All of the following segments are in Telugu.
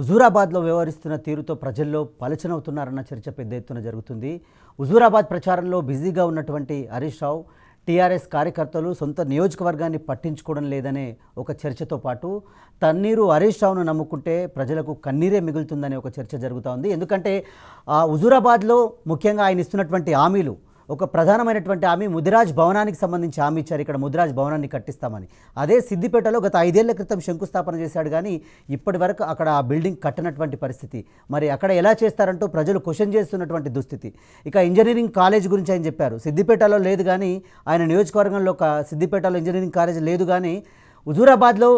హుజూరాబాద్లో వ్యవహరిస్తున్న తీరుతో ప్రజల్లో పలచనవుతున్నారన్న చర్చ పెద్ద ఎత్తున జరుగుతుంది హుజూరాబాద్ ప్రచారంలో బిజీగా ఉన్నటువంటి హరీష్ రావు టీఆర్ఎస్ కార్యకర్తలు సొంత నియోజకవర్గాన్ని పట్టించుకోవడం లేదనే ఒక చర్చతో పాటు తన్నీరు హరీష్ రావును నమ్ముకుంటే ప్రజలకు కన్నీరే మిగులుతుందనే ఒక చర్చ జరుగుతూ ఉంది ఎందుకంటే హుజూరాబాద్లో ముఖ్యంగా ఆయన ఇస్తున్నటువంటి హామీలు ఒక ప్రధానమైనటువంటి హామీ ముదిరాజ్ భవనానికి సంబంధించి హామీ ఇచ్చారు ఇక్కడ ముదిరాజ్ భవనాన్ని కట్టిస్తామని అదే సిద్దిపేటలో గత ఐదేళ్ల క్రితం శంకుస్థాపన చేశాడు కానీ ఇప్పటి వరకు అక్కడ ఆ బిల్డింగ్ కట్టనటువంటి పరిస్థితి మరి అక్కడ ఎలా చేస్తారంటూ ప్రజలు క్వశ్చన్ చేస్తున్నటువంటి దుస్థితి ఇక ఇంజనీరింగ్ కాలేజ్ గురించి ఆయన చెప్పారు సిద్దిపేటలో లేదు కానీ ఆయన నియోజకవర్గంలో ఒక సిద్దిపేటలో ఇంజనీరింగ్ కాలేజ్ లేదు కానీ హుజూరాబాద్లో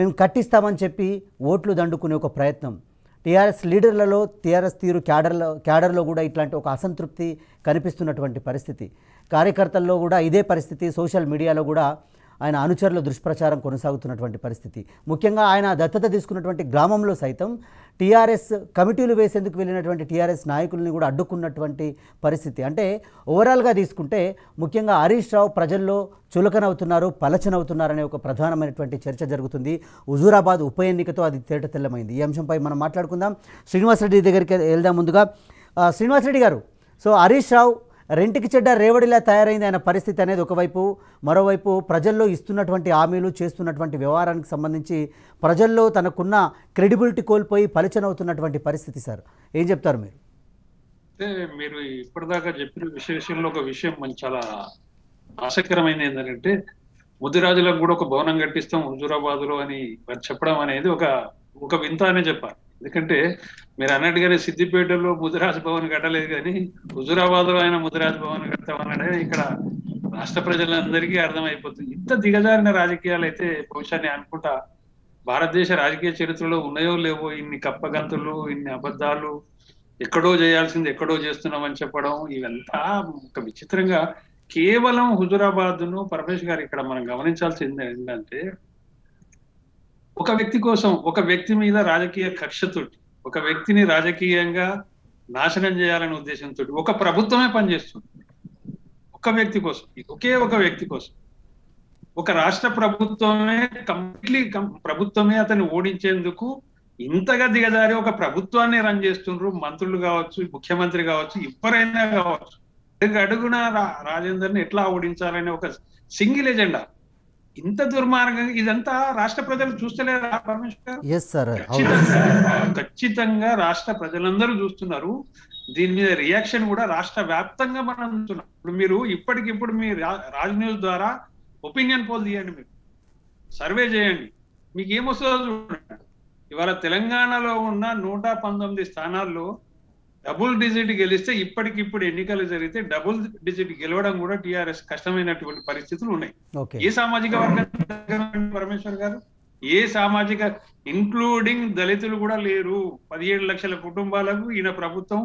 మేము కట్టిస్తామని చెప్పి ఓట్లు దండుకునే ఒక ప్రయత్నం టీఆర్ఎస్ లీడర్లలో టీఆర్ఎస్ తీరు క్యాడర్లో క్యాడర్లో కూడా ఇట్లాంటి ఒక అసంతృప్తి కనిపిస్తున్నటువంటి పరిస్థితి కార్యకర్తల్లో కూడా ఇదే పరిస్థితి సోషల్ మీడియాలో కూడా ఆయన అనుచరుల దుష్ప్రచారం కొనసాగుతున్నటువంటి పరిస్థితి ముఖ్యంగా ఆయన దత్తత తీసుకున్నటువంటి గ్రామంలో సైతం టీఆర్ఎస్ కమిటీలు వేసేందుకు వెళ్ళినటువంటి టీఆర్ఎస్ నాయకులని కూడా అడ్డుకున్నటువంటి పరిస్థితి అంటే ఓవరాల్గా తీసుకుంటే ముఖ్యంగా హరీష్ రావు ప్రజల్లో చులకనవుతున్నారు పలచనవుతున్నారనే ఒక ప్రధానమైనటువంటి చర్చ జరుగుతుంది హుజూరాబాద్ ఉప ఎన్నికతో అది తేట తెల్లమైంది ఈ అంశంపై మనం మాట్లాడుకుందాం శ్రీనివాసరెడ్డి దగ్గరికి వెళ్దాం ముందుగా శ్రీనివాసరెడ్డి గారు సో హరీష్ రావు రెంటికి చెడ్డ రేవడిలా తయారైంది ఆయన పరిస్థితి అనేది ఒకవైపు మరోవైపు ప్రజల్లో ఇస్తున్నటువంటి హామీలు చేస్తున్నటువంటి వ్యవహారానికి సంబంధించి ప్రజల్లో తనకున్న క్రెడిబిలిటీ కోల్పోయి పలిచనవుతున్నటువంటి పరిస్థితి సార్ ఏం చెప్తారు మీరు అయితే మీరు ఇప్పటిదాకా చెప్పిన విశేషంలో ఒక విషయం మంచి చాలా ఆసక్తికరమైనది ఏంటంటే ముదిరాజులకు కూడా ఒక భవనం కట్టిస్తాం హుజూరాబాద్ లో అని చెప్పడం అనేది ఒక ఒక వింత అనే చెప్పాలి ఎందుకంటే మీరు అన్నట్టుగానే సిద్దిపేటలో ముదిరాజ్ భవన్ కట్టలేదు కానీ హుజురాబాద్ లో ఆయన ముదిరాజ్ భవన్ కడతామన్నదే ఇక్కడ రాష్ట్ర ప్రజలందరికీ అర్థమైపోతుంది ఇంత దిగజారిన రాజకీయాలు అయితే భవిష్యాన్ని అనుకుంటా భారతదేశ రాజకీయ చరిత్రలో ఉన్నాయో లేవో ఇన్ని కప్పగంతులు ఇన్ని అబద్ధాలు ఎక్కడో చేయాల్సింది ఎక్కడో చేస్తున్నామని చెప్పడం ఇవంతా ఒక విచిత్రంగా కేవలం హుజురాబాద్ ను పరమేశ్వర్ గారు ఇక్కడ మనం గమనించాల్సింది ఏంటంటే ఒక వ్యక్తి కోసం ఒక వ్యక్తి మీద రాజకీయ కక్షతో ఒక వ్యక్తిని రాజకీయంగా నాశనం చేయాలనే ఉద్దేశంతో ఒక ప్రభుత్వమే పనిచేస్తుంది ఒక వ్యక్తి కోసం ఒకే ఒక వ్యక్తి కోసం ఒక రాష్ట్ర ప్రభుత్వమే కంప్లీట్లీ ప్రభుత్వమే అతన్ని ఓడించేందుకు ఇంతగా దిగజారి ఒక ప్రభుత్వాన్ని రన్ చేస్తుండ్రు మంత్రులు కావచ్చు ముఖ్యమంత్రి కావచ్చు ఎవరైనా కావచ్చు అడుగున రాజేందర్ని ఎట్లా ఓడించాలనే ఒక సింగిల్ ఎజెండా ఇంత దుర్మార్గంగా ఇదంతా రాష్ట్ర ప్రజలు చూస్తలేరా పరమేశ్వర్ ఖచ్చితంగా రాష్ట్ర ప్రజలందరూ చూస్తున్నారు దీని మీద రియాక్షన్ కూడా రాష్ట్ర వ్యాప్తంగా మనం చూస్తున్నాం ఇప్పుడు మీరు ఇప్పటికిప్పుడు మీ రాజ్ న్యూస్ ద్వారా ఒపీనియన్ పోల్ తీయండి మీరు సర్వే చేయండి మీకు ఏమొస్తుందో చూడండి ఇవాళ తెలంగాణలో ఉన్న నూట పంతొమ్మిది స్థానాల్లో డబుల్ డిజిట్ గెలిస్తే ఇప్పటికిప్పుడు ఎన్నికలు జరిగితే డబుల్ డిజిట్ గెలవడం కూడా టిఆర్ఎస్ కష్టమైనటువంటి పరిస్థితులు ఉన్నాయి ఏ సామాజిక వర్గం పరమేశ్వర్ గారు ఏ సామాజిక ఇంక్లూడింగ్ దళితులు కూడా లేరు పదిహేడు లక్షల కుటుంబాలకు ఈయన ప్రభుత్వం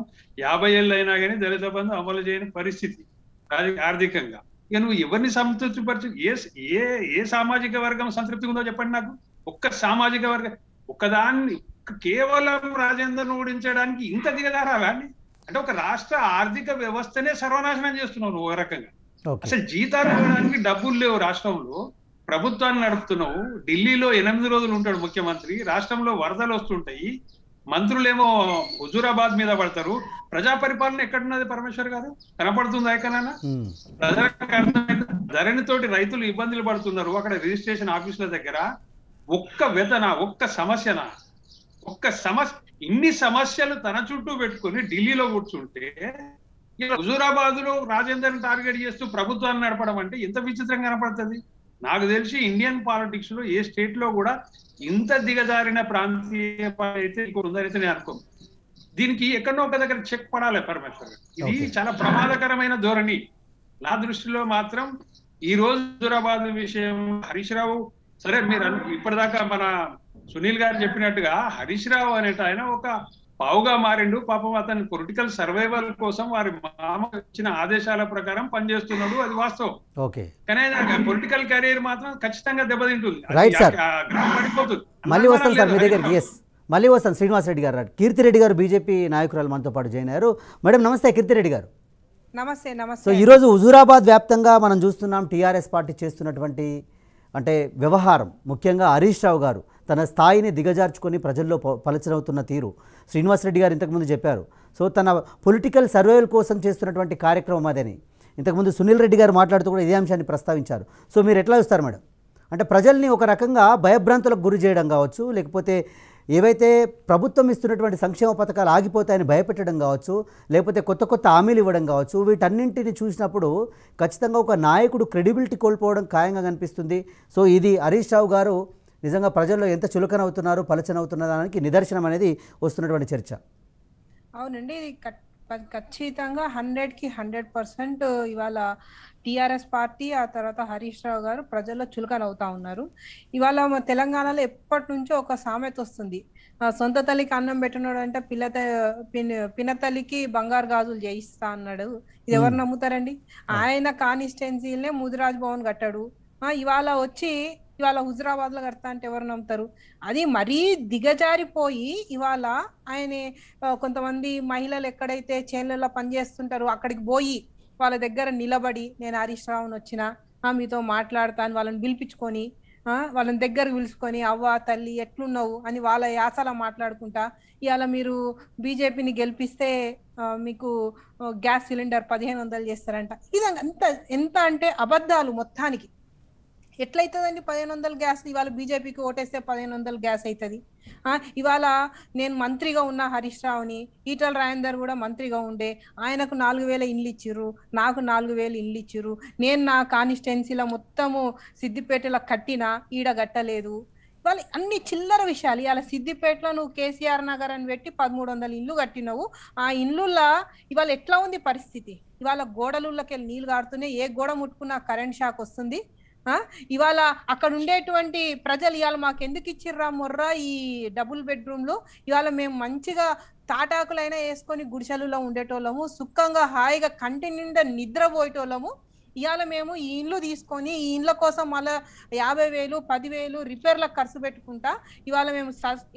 యాభై ఏళ్ళు అయినా కానీ దళిత బంధు అమలు చేయని పరిస్థితి ఆర్థికంగా ఇక నువ్వు ఎవరిని సంతృప్తిపరచు ఏ ఏ ఏ సామాజిక వర్గం సంతృప్తి ఉందో చెప్పండి నాకు ఒక్క సామాజిక వర్గం ఒక్కదాన్ని కేవలం రాజేందర్ను ఓడించడానికి ఇంత దిగదారావా అండి అంటే ఒక రాష్ట్ర ఆర్థిక వ్యవస్థనే సర్వనాశనం చేస్తున్నావు ఒక రకంగా అసలు జీతాలు ఇవ్వడానికి డబ్బులు లేవు రాష్ట్రంలో ప్రభుత్వాన్ని నడుపుతున్నావు ఢిల్లీలో ఎనిమిది రోజులు ఉంటాడు ముఖ్యమంత్రి రాష్ట్రంలో వరదలు వస్తుంటాయి మంత్రులేమో హుజూరాబాద్ మీద పడతారు ప్రజా పరిపాలన ఎక్కడున్నది పరమేశ్వర్ గారు కనపడుతుందా ఎక్కడైనా ధరణితోటి రైతులు ఇబ్బందులు పడుతున్నారు అక్కడ రిజిస్ట్రేషన్ ఆఫీసుల దగ్గర ఒక్క వెతన ఒక్క సమస్యన ఒక్క సమస్య ఇన్ని సమస్యలు తన చుట్టూ పెట్టుకుని ఢిల్లీలో కూర్చుంటే హుజూరాబాద్ లో రాజేందర్ టార్గెట్ చేస్తూ ప్రభుత్వాన్ని నడపడం అంటే ఎంత విచిత్రంగా కనపడుతుంది నాకు తెలిసి ఇండియన్ పాలిటిక్స్ లో ఏ స్టేట్ లో కూడా ఇంత దిగజారిన ప్రాంతీయ అయితే ఉందనైతే నేను దీనికి ఎక్కడో ఒక దగ్గర చెక్ పడాలి పరమేశ్వర్ ఇది చాలా ప్రమాదకరమైన ధోరణి నా దృష్టిలో మాత్రం ఈ రోజు హుజూరాబాద్ విషయం హరీష్ రావు సరే మీరు ఇప్పటిదాకా మన సునీల్ గారు చెప్పినట్టుగా హరీష్ రావు అనేట ఆయన ఒక పావుగా మారిండు పాపం అతని పొలిటికల్ సర్వైవల్ కోసం వారి మామ ఇచ్చిన ఆదేశాల ప్రకారం పనిచేస్తున్నాడు అది వాస్తవం ఓకే కానీ పొలిటికల్ కెరీర్ మాత్రం ఖచ్చితంగా దెబ్బతింటుంది రైట్ సార్ పడిపోతుంది మళ్ళీ వస్తాను సార్ మీ దగ్గరికి ఎస్ మళ్ళీ వస్తాను శ్రీనివాస్ రెడ్డి గారు కీర్తిరెడ్డి గారు బీజేపీ నాయకురాలు మనతో పాటు జాయిన్ అయ్యారు మేడం నమస్తే కీర్తిరెడ్డి గారు నమస్తే నమస్తే సో ఈరోజు హుజూరాబాద్ వ్యాప్తంగా మనం చూస్తున్నాం టీఆర్ఎస్ పార్టీ చేస్తున్నటువంటి అంటే వ్యవహారం ముఖ్యంగా హరీష్ రావు గారు తన స్థాయిని దిగజార్చుకొని ప్రజల్లో పలచనవుతున్న తీరు శ్రీనివాసరెడ్డి గారు ఇంతకుముందు చెప్పారు సో తన పొలిటికల్ సర్వేల్ కోసం చేస్తున్నటువంటి కార్యక్రమం అదని ఇంతకుముందు సునీల్ రెడ్డి గారు మాట్లాడుతూ కూడా ఇదే అంశాన్ని ప్రస్తావించారు సో మీరు ఎట్లా చూస్తారు మేడం అంటే ప్రజల్ని ఒక రకంగా భయభ్రాంతులకు గురి చేయడం కావచ్చు లేకపోతే ఏవైతే ప్రభుత్వం ఇస్తున్నటువంటి సంక్షేమ పథకాలు ఆగిపోతాయని భయపెట్టడం కావచ్చు లేకపోతే కొత్త కొత్త హామీలు ఇవ్వడం కావచ్చు వీటన్నింటిని చూసినప్పుడు ఖచ్చితంగా ఒక నాయకుడు క్రెడిబిలిటీ కోల్పోవడం ఖాయంగా కనిపిస్తుంది సో ఇది హరీష్ రావు గారు నిజంగా ప్రజల్లో ఎంత చులకనవుతున్నారు పలచనవుతున్నారు దానికి నిదర్శనం అనేది వస్తున్నటువంటి చర్చ అవునండి ఇది ఖచ్చితంగా హండ్రెడ్ కి హండ్రెడ్ పర్సెంట్ ఇవాళ టిఆర్ఎస్ పార్టీ ఆ తర్వాత హరీష్ రావు గారు ప్రజల్లో చులకన అవుతా ఉన్నారు ఇవాళ తెలంగాణలో ఎప్పటి నుంచో ఒక సామెత వస్తుంది సొంత తల్లికి అన్నం పెట్టినాడు అంటే పిల్ల పిన తల్లికి బంగారు గాజులు చేయిస్తా అన్నాడు ఇది ఎవరు నమ్ముతారండి ఆయన కాన్స్టిట్యున్సీలనే ముదిరాజ్ భవన్ కట్టాడు ఇవాళ వచ్చి ఇవాళ హుజరాబాద్ లో కడతా అంటే ఎవరు నమ్ముతారు అది మరీ దిగజారిపోయి ఇవాళ ఆయన కొంతమంది మహిళలు ఎక్కడైతే చేనులలో పనిచేస్తుంటారు అక్కడికి పోయి వాళ్ళ దగ్గర నిలబడి నేను హరీష్ రావుని వచ్చిన మీతో మాట్లాడతాను వాళ్ళని పిలిపించుకొని వాళ్ళని దగ్గర పిలుచుకొని అవ్వ తల్లి ఎట్లున్నావు అని వాళ్ళ యాసలా మాట్లాడుకుంటా ఇవాళ మీరు బీజేపీని గెలిపిస్తే మీకు గ్యాస్ సిలిండర్ పదిహేను వందలు చేస్తారంట ఇది ఎంత అంటే అబద్ధాలు మొత్తానికి ఎట్లయితుందండి పదిహేను వందల గ్యాస్ ఇవాళ బీజేపీకి ఓటేస్తే పదిహేను వందల గ్యాస్ అవుతుంది ఇవాళ నేను మంత్రిగా ఉన్న హరీష్ రావుని ఈటల రాజేందర్ కూడా మంత్రిగా ఉండే ఆయనకు నాలుగు వేల ఇండ్లు ఇచ్చిర్రు నాకు నాలుగు వేల ఇండ్లు ఇచ్చిర్రు నేను నా కాన్స్టిట్యున్సీలో మొత్తము సిద్దిపేటలో కట్టినా ఈడ కట్టలేదు ఇవాళ అన్ని చిల్లర విషయాలు ఇవాళ సిద్దిపేటలో నువ్వు కేసీఆర్ నగర్ అని పెట్టి పదమూడు వందల ఇండ్లు కట్టినావు ఆ ఇండ్లులా ఇవాళ ఎట్లా ఉంది పరిస్థితి ఇవాళ వెళ్ళి నీళ్లు కాడుతున్నాయి ఏ గోడ ముట్టుకున్నా కరెంట్ షాక్ వస్తుంది ఇవాళ అక్కడ ఉండేటువంటి ప్రజలు ఇవాళ మాకు ఎందుకు ఇచ్చిర్రా మొర్రా ఈ డబుల్ లో ఇవాళ మేము మంచిగా తాటాకులైనా వేసుకొని గుడిసెలులో ఉండేటోళ్ళము సుఖంగా హాయిగా కంటి నిండా నిద్రపోయేటోళ్ళము ఇవాళ మేము ఈ ఇండ్లు తీసుకొని ఈ ఇండ్ల కోసం మళ్ళా యాభై వేలు పదివేలు రిపేర్లకు ఖర్చు పెట్టుకుంటా ఇవాళ మేము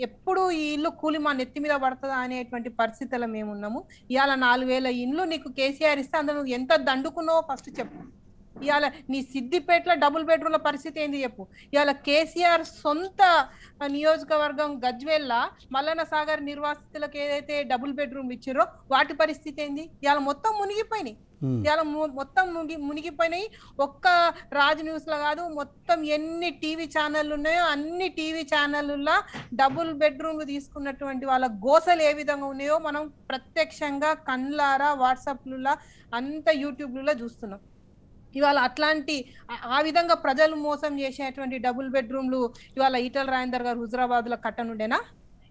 ఎప్పుడు ఈ ఇల్లు కూలి మా నెత్తి మీద పడుతుందా అనేటువంటి పరిస్థితుల్లో మేము ఉన్నాము ఇవాళ నాలుగు వేల ఇండ్లు నీకు కేసీఆర్ ఇస్తే అందులో ఎంత దండుకున్నావో ఫస్ట్ చెప్పు ఇవాళ నీ సిద్దిపేటలో డబుల్ బెడ్రూమ్ల పరిస్థితి ఏంది చెప్పు ఇవాళ కేసీఆర్ సొంత నియోజకవర్గం గజ్వేల్ల మల్లన్న సాగర్ నిర్వాసితులకు ఏదైతే డబుల్ బెడ్రూమ్లు ఇచ్చారో వాటి పరిస్థితి ఏంది ఇవాళ మొత్తం మునిగిపోయినాయి ఇవాళ మొత్తం మునిగి మునిగిపోయినాయి ఒక్క రాజ్ న్యూస్లో కాదు మొత్తం ఎన్ని టీవీ ఛానళ్ళు ఉన్నాయో అన్ని టీవీ ఛానళ్ళలో డబుల్ బెడ్రూమ్లు తీసుకున్నటువంటి వాళ్ళ గోసలు ఏ విధంగా ఉన్నాయో మనం ప్రత్యక్షంగా కండ్లారా వాట్సాప్లలో అంత యూట్యూబ్లలో చూస్తున్నాం ఇవాళ అట్లాంటి ఆ విధంగా ప్రజలు మోసం చేసేటువంటి డబుల్ బెడ్రూమ్లు ఇవాళ ఈటల రాయందర్ గారు హుజరాబాద్లో కట్టనుండేనా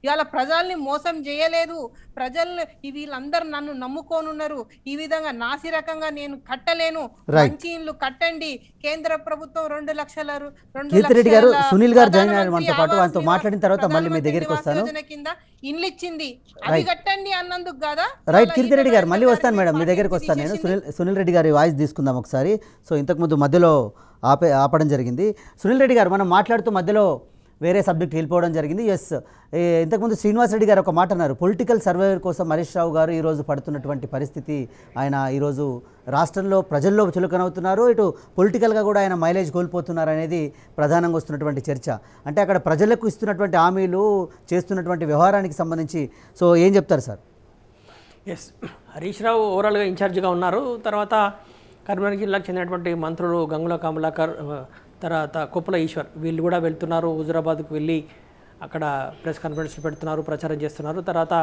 ఇవాళ ప్రజల్ని మోసం చేయలేదు ప్రజల్ని వీళ్ళందరూ నన్ను నమ్ముకోనున్నారు ఈ విధంగా నాసిరకంగా నేను కట్టలేను మంచి కట్టండి కేంద్ర ప్రభుత్వం రెండు లక్షల రెడ్డి గారు సునీల్ గారు జాయిన్ అయ్యారు పాటు వారితో మాట్లాడిన తర్వాత మళ్ళీ మీ దగ్గరికి వస్తాను కింద ఇల్లు ఇచ్చింది అది కట్టండి అన్నందుకు కదా రైట్ కీర్తిరెడ్డి గారు మళ్ళీ వస్తాను మేడం మీ దగ్గరికి వస్తాను నేను సునీల్ సునీల్ రెడ్డి గారి వాయిస్ తీసుకుందాం ఒకసారి సో ఇంతకుముందు మధ్యలో ఆపే ఆపడం జరిగింది సునీల్ రెడ్డి గారు మనం మాట్లాడుతూ మధ్యలో వేరే సబ్జెక్ట్ వెళ్ళిపోవడం జరిగింది ఎస్ ఇంతకుముందు శ్రీనివాసరెడ్డి గారు ఒక మాట అన్నారు పొలిటికల్ సర్వే కోసం హరీష్ రావు గారు ఈరోజు పడుతున్నటువంటి పరిస్థితి ఆయన ఈరోజు రాష్ట్రంలో ప్రజల్లో చులకనవుతున్నారు ఇటు పొలిటికల్గా కూడా ఆయన మైలేజ్ కోల్పోతున్నారు అనేది ప్రధానంగా వస్తున్నటువంటి చర్చ అంటే అక్కడ ప్రజలకు ఇస్తున్నటువంటి హామీలు చేస్తున్నటువంటి వ్యవహారానికి సంబంధించి సో ఏం చెప్తారు సార్ ఎస్ హరీష్ రావు ఓవరాల్గా ఇన్ఛార్జ్గా ఉన్నారు తర్వాత కరీంనగర్ జిల్లాకు చెందినటువంటి మంత్రులు గంగుల కమలాకర్ తర్వాత కుప్పల ఈశ్వర్ వీళ్ళు కూడా వెళ్తున్నారు హుజురాబాద్కు వెళ్ళి అక్కడ ప్రెస్ కాన్ఫరెన్స్లు పెడుతున్నారు ప్రచారం చేస్తున్నారు తర్వాత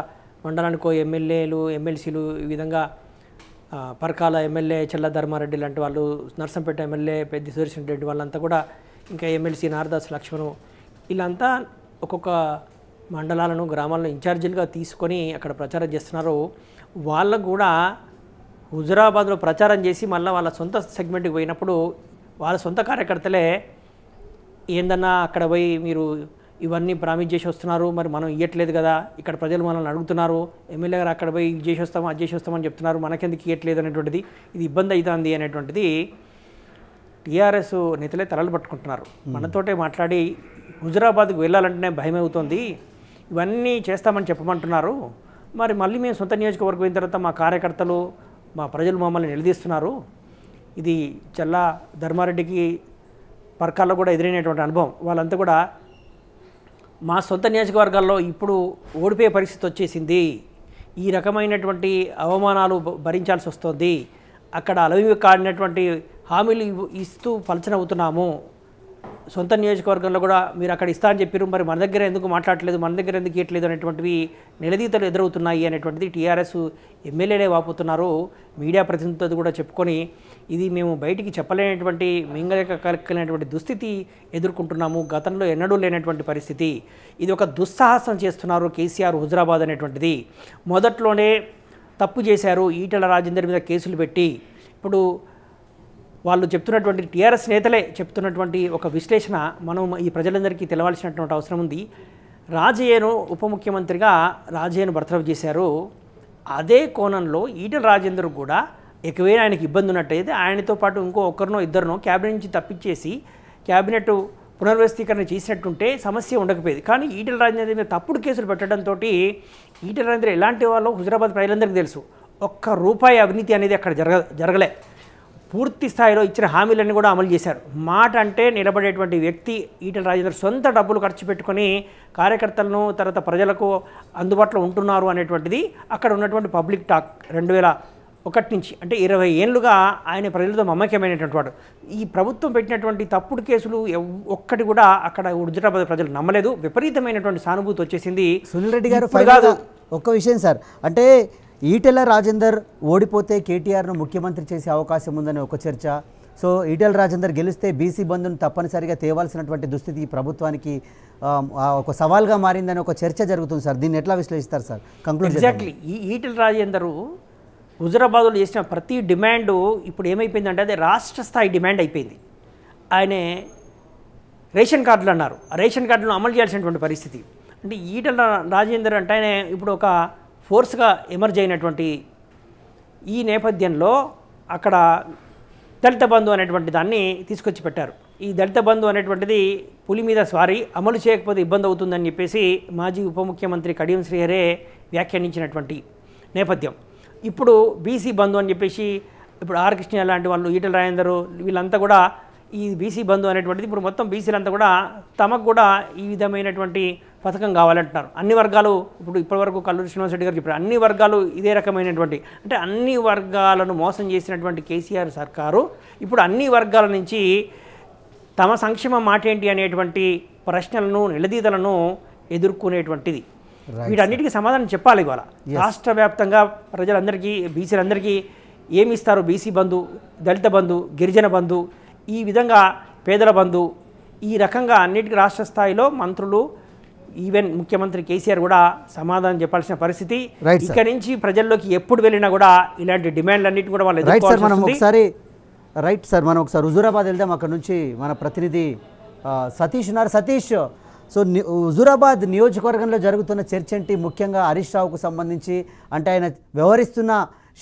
మండలానికి ఎమ్మెల్యేలు ఎమ్మెల్సీలు ఈ విధంగా పరకాల ఎమ్మెల్యే చెల్ల ధర్మారెడ్డి లాంటి వాళ్ళు నర్సంపేట ఎమ్మెల్యే పెద్ద సురేష్ రెడ్డి వాళ్ళంతా కూడా ఇంకా ఎమ్మెల్సీ నారదాస్ లక్ష్మణు వీళ్ళంతా ఒక్కొక్క మండలాలను గ్రామాలను ఇన్ఛార్జీలుగా తీసుకొని అక్కడ ప్రచారం చేస్తున్నారు వాళ్ళకు కూడా హుజురాబాద్లో ప్రచారం చేసి మళ్ళీ వాళ్ళ సొంత సెగ్మెంట్కి పోయినప్పుడు వాళ్ళ సొంత కార్యకర్తలే ఏందన్నా అక్కడ పోయి మీరు ఇవన్నీ ప్రామిస్ చేసి వస్తున్నారు మరి మనం ఇవ్వట్లేదు కదా ఇక్కడ ప్రజలు మనల్ని అడుగుతున్నారు ఎమ్మెల్యే గారు అక్కడ పోయి ఇది చేసి వస్తాం అది చేసి వస్తామని చెప్తున్నారు మనకెందుకు ఇవ్వట్లేదు అనేటువంటిది ఇది ఇబ్బంది అవుతుంది అనేటువంటిది టీఆర్ఎస్ నేతలే తలలు పట్టుకుంటున్నారు మనతోటే మాట్లాడి హుజరాబాద్కు వెళ్ళాలంటేనే అవుతోంది ఇవన్నీ చేస్తామని చెప్పమంటున్నారు మరి మళ్ళీ మేము సొంత నియోజకవర్గం అయిన తర్వాత మా కార్యకర్తలు మా ప్రజలు మమ్మల్ని నిలదీస్తున్నారు ఇది చల్లా ధర్మారెడ్డికి పర్కాల్లో కూడా ఎదురైనటువంటి అనుభవం వాళ్ళంతా కూడా మా సొంత నియోజకవర్గాల్లో ఇప్పుడు ఓడిపోయే పరిస్థితి వచ్చేసింది ఈ రకమైనటువంటి అవమానాలు భరించాల్సి వస్తుంది అక్కడ అలవి కాడినటువంటి హామీలు ఇస్తూ ఫలచనవుతున్నాము సొంత నియోజకవర్గంలో కూడా మీరు అక్కడ ఇస్తా అని చెప్పారు మరి మన దగ్గర ఎందుకు మాట్లాడలేదు మన దగ్గర ఎందుకు ఇవ్వట్లేదు అనేటువంటివి నిలదీతలు ఎదురవుతున్నాయి అనేటువంటిది టీఆర్ఎస్ ఎమ్మెల్యేలే వాపోతున్నారు మీడియా ప్రతినిధులతో కూడా చెప్పుకొని ఇది మేము బయటికి చెప్పలేనటువంటి మింగలేక కలకలేనటువంటి దుస్థితి ఎదుర్కొంటున్నాము గతంలో ఎన్నడూ లేనటువంటి పరిస్థితి ఇది ఒక దుస్సాహసం చేస్తున్నారు కేసీఆర్ హుజరాబాద్ అనేటువంటిది మొదట్లోనే తప్పు చేశారు ఈటల రాజేందర్ మీద కేసులు పెట్టి ఇప్పుడు వాళ్ళు చెప్తున్నటువంటి టీఆర్ఎస్ నేతలే చెప్తున్నటువంటి ఒక విశ్లేషణ మనం ఈ ప్రజలందరికీ తెలవాల్సినటువంటి అవసరం ఉంది రాజయ్యను ఉప ముఖ్యమంత్రిగా రాజయ్యను బర్తరఫ్ చేశారు అదే కోణంలో ఈటల రాజేందర్ కూడా ఎక్కువైనా ఆయనకి ఇబ్బంది ఉన్నట్టయితే ఆయనతో పాటు ఇంకో ఒక్కరినో ఇద్దరినో క్యాబినెట్ నుంచి తప్పించేసి క్యాబినెట్ పునర్వ్యవస్థీకరణ చేసినట్టుంటే సమస్య ఉండకపోయేది కానీ ఈటల రాజేందర్ మీద తప్పుడు కేసులు పెట్టడంతో ఈటల రాజేందర్ ఎలాంటి వాళ్ళు హుజరాబాద్ ప్రజలందరికీ తెలుసు ఒక్క రూపాయి అవినీతి అనేది అక్కడ జరగ జరగలే పూర్తి స్థాయిలో ఇచ్చిన హామీలన్నీ కూడా అమలు చేశారు మాట అంటే నిలబడేటువంటి వ్యక్తి ఈటల రాజేందర్ సొంత డబ్బులు ఖర్చు పెట్టుకొని కార్యకర్తలను తర్వాత ప్రజలకు అందుబాటులో ఉంటున్నారు అనేటువంటిది అక్కడ ఉన్నటువంటి పబ్లిక్ టాక్ రెండు వేల ఒకటి నుంచి అంటే ఇరవై ఏళ్ళుగా ఆయన ప్రజలతో మమ్మకమైనటువంటి వాడు ఈ ప్రభుత్వం పెట్టినటువంటి తప్పుడు కేసులు ఒక్కటి కూడా అక్కడ ఉజ్జటాబాద్ ప్రజలు నమ్మలేదు విపరీతమైనటువంటి సానుభూతి వచ్చేసింది సునీల్ రెడ్డి గారు ఒక్క విషయం సార్ అంటే ఈటెల రాజేందర్ ఓడిపోతే కేటీఆర్ను ముఖ్యమంత్రి చేసే అవకాశం ఉందని ఒక చర్చ సో ఈటెల రాజేందర్ గెలిస్తే బీసీ బంధును తప్పనిసరిగా తేవాల్సినటువంటి దుస్థితి ప్రభుత్వానికి ఒక సవాల్గా మారిందని ఒక చర్చ జరుగుతుంది సార్ దీన్ని ఎట్లా విశ్లేషిస్తారు సార్ కంక్లూడ్ ఎగ్జాక్ట్లీ ఈ ఈటెల రాజేందరు హుజరాబాద్లో చేసిన ప్రతి డిమాండు ఇప్పుడు ఏమైపోయిందంటే అది రాష్ట్ర స్థాయి డిమాండ్ అయిపోయింది ఆయనే రేషన్ కార్డులు అన్నారు రేషన్ కార్డులను అమలు చేయాల్సినటువంటి పరిస్థితి అంటే ఈటల రాజేందర్ అంటే ఆయన ఇప్పుడు ఒక ఫోర్స్గా ఎమర్జ్ అయినటువంటి ఈ నేపథ్యంలో అక్కడ దళిత బంధు అనేటువంటి దాన్ని తీసుకొచ్చి పెట్టారు ఈ దళిత బంధు అనేటువంటిది పులి మీద స్వారీ అమలు చేయకపోతే ఇబ్బంది అవుతుందని చెప్పేసి మాజీ ఉప ముఖ్యమంత్రి కడియం శ్రీహరే వ్యాఖ్యానించినటువంటి నేపథ్యం ఇప్పుడు బీసీ బంధు అని చెప్పేసి ఇప్పుడు ఆర్ కృష్ణ లాంటి వాళ్ళు ఈటల రాజేందరు వీళ్ళంతా కూడా ఈ బీసీ బంధు అనేటువంటిది ఇప్పుడు మొత్తం బీసీలంతా కూడా తమకు కూడా ఈ విధమైనటువంటి పథకం కావాలంటున్నారు అన్ని వర్గాలు ఇప్పుడు ఇప్పటివరకు కల్లూరు శ్రీనివాసరెడ్డి గారు చెప్పారు అన్ని వర్గాలు ఇదే రకమైనటువంటి అంటే అన్ని వర్గాలను మోసం చేసినటువంటి కేసీఆర్ సర్కారు ఇప్పుడు అన్ని వర్గాల నుంచి తమ సంక్షేమ మాట ఏంటి అనేటువంటి ప్రశ్నలను నిలదీతలను ఎదుర్కొనేటువంటిది వీటన్నిటికీ సమాధానం చెప్పాలి ఇవాళ రాష్ట్ర వ్యాప్తంగా ప్రజలందరికీ బీసీలందరికీ ఏమి ఇస్తారు బీసీ బంధు దళిత బంధు గిరిజన బంధు ఈ విధంగా పేదల బంధు ఈ రకంగా అన్నిటికీ రాష్ట్ర స్థాయిలో మంత్రులు ఈవెన్ ముఖ్యమంత్రి కేసీఆర్ కూడా సమాధానం చెప్పాల్సిన పరిస్థితి ఇక్కడ నుంచి ప్రజల్లోకి ఎప్పుడు వెళ్ళినా కూడా ఇలాంటి డిమాండ్లు అన్నిటి కూడా వాళ్ళు రైట్ సార్ మనం ఒకసారి రైట్ సార్ మనం ఒకసారి హుజూరాబాద్ వెళ్దాం అక్కడ నుంచి మన ప్రతినిధి సతీష్ ఉన్నారు సతీష్ సో హుజూరాబాద్ నియోజకవర్గంలో జరుగుతున్న చర్చ ఏంటి ముఖ్యంగా హరీష్ రావుకు సంబంధించి అంటే ఆయన వ్యవహరిస్తున్న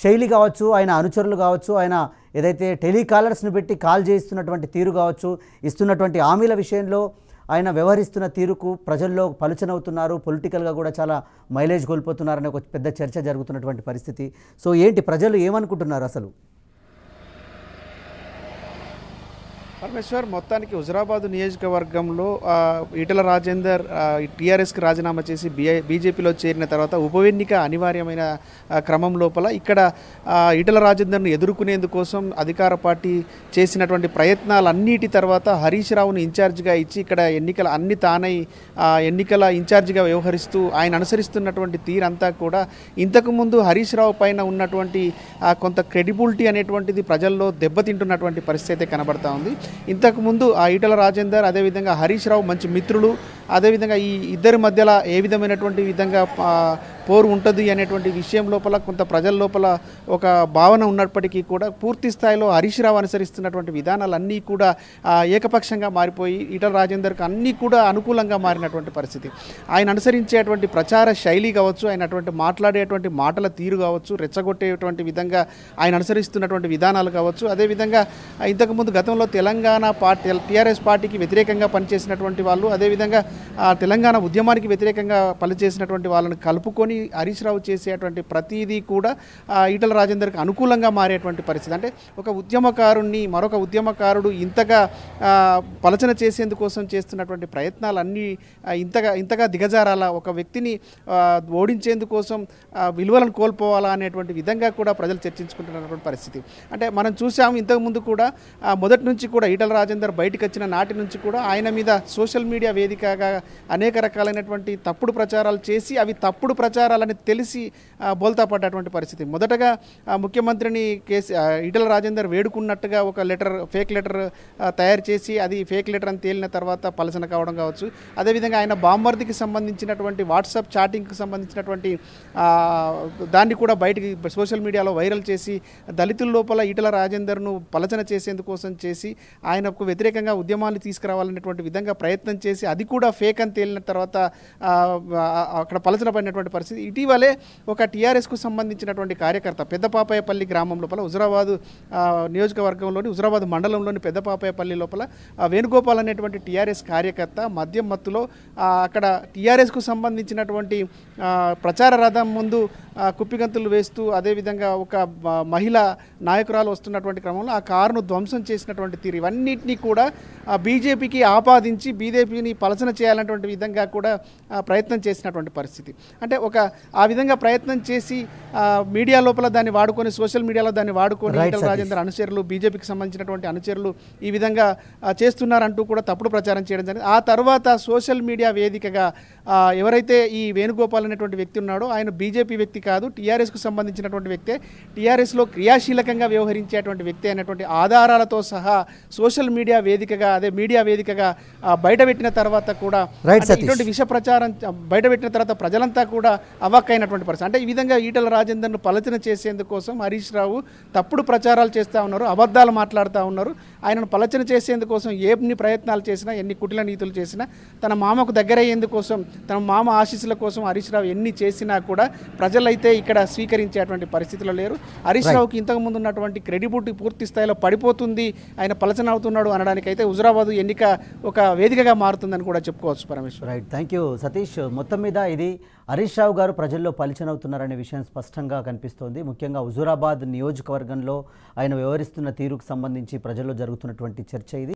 శైలి కావచ్చు ఆయన అనుచరులు కావచ్చు ఆయన ఏదైతే టెలికాలర్స్ను పెట్టి కాల్ చేస్తున్నటువంటి తీరు కావచ్చు ఇస్తున్నటువంటి హామీల విషయంలో ఆయన వ్యవహరిస్తున్న తీరుకు ప్రజల్లో పలుచనవుతున్నారు పొలిటికల్గా కూడా చాలా మైలేజ్ కోల్పోతున్నారనే ఒక పెద్ద చర్చ జరుగుతున్నటువంటి పరిస్థితి సో ఏంటి ప్రజలు ఏమనుకుంటున్నారు అసలు పరమేశ్వర్ మొత్తానికి హుజరాబాద్ నియోజకవర్గంలో ఈటల రాజేందర్ టీఆర్ఎస్కి రాజీనామా చేసి బీఐ బీజేపీలో చేరిన తర్వాత ఉప ఎన్నిక అనివార్యమైన క్రమం లోపల ఇక్కడ ఈటల రాజేందర్ను ఎదుర్కొనేందుకోసం అధికార పార్టీ చేసినటువంటి ప్రయత్నాలన్నిటి తర్వాత హరీష్ రావును ఇన్ఛార్జ్గా ఇచ్చి ఇక్కడ ఎన్నికల అన్ని తానై ఎన్నికల ఇన్ఛార్జిగా వ్యవహరిస్తూ ఆయన అనుసరిస్తున్నటువంటి తీరంతా కూడా ఇంతకుముందు హరీష్ రావు పైన ఉన్నటువంటి కొంత క్రెడిబిలిటీ అనేటువంటిది ప్రజల్లో దెబ్బతింటున్నటువంటి పరిస్థితి అయితే కనబడతా ఉంది ఇంతకుముందు ఆ ఈటల రాజేందర్ అదేవిధంగా హరీష్ రావు మంచి మిత్రులు అదేవిధంగా ఈ ఇద్దరి మధ్యలో ఏ విధమైనటువంటి విధంగా పోరు ఉంటుంది అనేటువంటి విషయం లోపల కొంత ప్రజల లోపల ఒక భావన ఉన్నప్పటికీ కూడా పూర్తి స్థాయిలో హరీష్ రావు అనుసరిస్తున్నటువంటి విధానాలన్నీ కూడా ఏకపక్షంగా మారిపోయి ఈటల రాజేందర్కి అన్నీ కూడా అనుకూలంగా మారినటువంటి పరిస్థితి ఆయన అనుసరించేటువంటి ప్రచార శైలి కావచ్చు ఆయన అటువంటి మాట్లాడేటువంటి మాటల తీరు కావచ్చు రెచ్చగొట్టేటువంటి విధంగా ఆయన అనుసరిస్తున్నటువంటి విధానాలు కావచ్చు అదేవిధంగా ఇంతకుముందు గతంలో తెలంగాణ పార్టీ టీఆర్ఎస్ పార్టీకి వ్యతిరేకంగా పనిచేసినటువంటి వాళ్ళు అదేవిధంగా తెలంగాణ ఉద్యమానికి వ్యతిరేకంగా పనిచేసినటువంటి వాళ్ళని కలుపుకొని హరి హరీష్ రావు చేసేటువంటి ప్రతిదీ కూడా ఈటల రాజేందర్కి అనుకూలంగా మారేటువంటి పరిస్థితి అంటే ఒక ఉద్యమకారుణ్ణి మరొక ఉద్యమకారుడు ఇంతగా పలచన చేసేందుకోసం చేస్తున్నటువంటి ప్రయత్నాలన్నీ ఇంతగా ఇంతగా దిగజారాలా ఒక వ్యక్తిని ఓడించేందుకోసం విలువలను కోల్పోవాలా అనేటువంటి విధంగా కూడా ప్రజలు చర్చించుకుంటున్నటువంటి పరిస్థితి అంటే మనం చూసాం ఇంతకుముందు కూడా మొదటి నుంచి కూడా ఈటల రాజేందర్ బయటకు వచ్చిన నాటి నుంచి కూడా ఆయన మీద సోషల్ మీడియా వేదికగా అనేక రకాలైనటువంటి తప్పుడు ప్రచారాలు చేసి అవి తప్పుడు ప్రచారం ఆధారాలని తెలిసి బోల్తా పడ్డటువంటి పరిస్థితి మొదటగా ముఖ్యమంత్రిని కేసి ఈటల రాజేందర్ వేడుకున్నట్టుగా ఒక లెటర్ ఫేక్ లెటర్ తయారు చేసి అది ఫేక్ లెటర్ అని తేలిన తర్వాత పలసన కావడం కావచ్చు అదేవిధంగా ఆయన బామ్మర్దికి సంబంధించినటువంటి వాట్సాప్ చాటింగ్కి సంబంధించినటువంటి దాన్ని కూడా బయటికి సోషల్ మీడియాలో వైరల్ చేసి దళితుల లోపల ఈటల రాజేందర్ను పలచన చేసేందుకోసం చేసి ఆయనకు వ్యతిరేకంగా ఉద్యమాలు తీసుకురావాలనేటువంటి విధంగా ప్రయత్నం చేసి అది కూడా ఫేక్ అని తేలిన తర్వాత అక్కడ పలచన పడినటువంటి పరిస్థితి చేసింది ఇటీవలే ఒక టీఆర్ఎస్కు సంబంధించినటువంటి కార్యకర్త పెద్దపాపాయపల్లి గ్రామం లోపల హుజరాబాదు నియోజకవర్గంలోని హుజరాబాద్ మండలంలోని పాపాయపల్లి లోపల వేణుగోపాల్ అనేటువంటి టీఆర్ఎస్ కార్యకర్త మద్యం మత్తులో అక్కడ టీఆర్ఎస్కు సంబంధించినటువంటి ప్రచార రథం ముందు కుప్పిగంతులు వేస్తూ అదేవిధంగా ఒక మహిళ నాయకురాలు వస్తున్నటువంటి క్రమంలో ఆ కారును ధ్వంసం చేసినటువంటి తీరు ఇవన్నింటినీ కూడా బీజేపీకి ఆపాదించి బీజేపీని పలసన చేయాలన్నటువంటి విధంగా కూడా ప్రయత్నం చేసినటువంటి పరిస్థితి అంటే ఒక ఆ విధంగా ప్రయత్నం చేసి మీడియా లోపల దాన్ని వాడుకొని సోషల్ మీడియాలో దాన్ని వాడుకొని ఈటల రాజేందర్ అనుచరులు బీజేపీకి సంబంధించినటువంటి అనుచరులు ఈ విధంగా చేస్తున్నారంటూ కూడా తప్పుడు ప్రచారం చేయడం జరిగింది ఆ తర్వాత సోషల్ మీడియా వేదికగా ఎవరైతే ఈ వేణుగోపాల్ అనేటువంటి వ్యక్తి ఉన్నాడో ఆయన బీజేపీ వ్యక్తి కాదు టీఆర్ఎస్కు సంబంధించినటువంటి వ్యక్తే టీఆర్ఎస్లో క్రియాశీలకంగా వ్యవహరించేటువంటి వ్యక్తి అయినటువంటి ఆధారాలతో సహా సోషల్ మీడియా వేదికగా అదే మీడియా వేదికగా బయటపెట్టిన తర్వాత కూడా ఇటువంటి విష ప్రచారం బయటపెట్టిన తర్వాత ప్రజలంతా కూడా అవాక్కైనటువంటి పరిస్థితి అంటే ఈ విధంగా ఈటల రాజేందర్ను పలచన చేసేందుకోసం హరీష్ రావు తప్పుడు ప్రచారాలు చేస్తూ ఉన్నారు అబద్ధాలు మాట్లాడుతూ ఉన్నారు ఆయనను పలచన చేసేందుకోసం ఏ ప్రయత్నాలు చేసినా ఎన్ని కుటిల నీతులు చేసినా తన మామకు దగ్గరయ్యేందుకోసం తన మామ ఆశీస్సుల కోసం హరీష్ రావు ఎన్ని చేసినా కూడా ప్రజల అయితే ఇక్కడ స్వీకరించేటువంటి పరిస్థితిలో లేరు హరీష్ రావుకి ఇంతకుముందు ఉన్నటువంటి క్రెడిబిలిటీ పూర్తి స్థాయిలో పడిపోతుంది ఆయన పలచన అవుతున్నాడు అనడానికి అయితే హుజురాబాద్ ఎన్నిక ఒక వేదికగా మారుతుందని కూడా చెప్పుకోవచ్చు Parameshwar right thank you Satish మొత్తం మీద ఇది హరీష్ రావు గారు ప్రజల్లో పలిచనవుతున్నారనే విషయం స్పష్టంగా కనిపిస్తోంది ముఖ్యంగా హుజురాబాద్ నియోజకవర్గంలో ఆయన వ్యవహరిస్తున్న తీరుకు సంబంధించి ప్రజల్లో జరుగుతున్నటువంటి చర్చ ఇది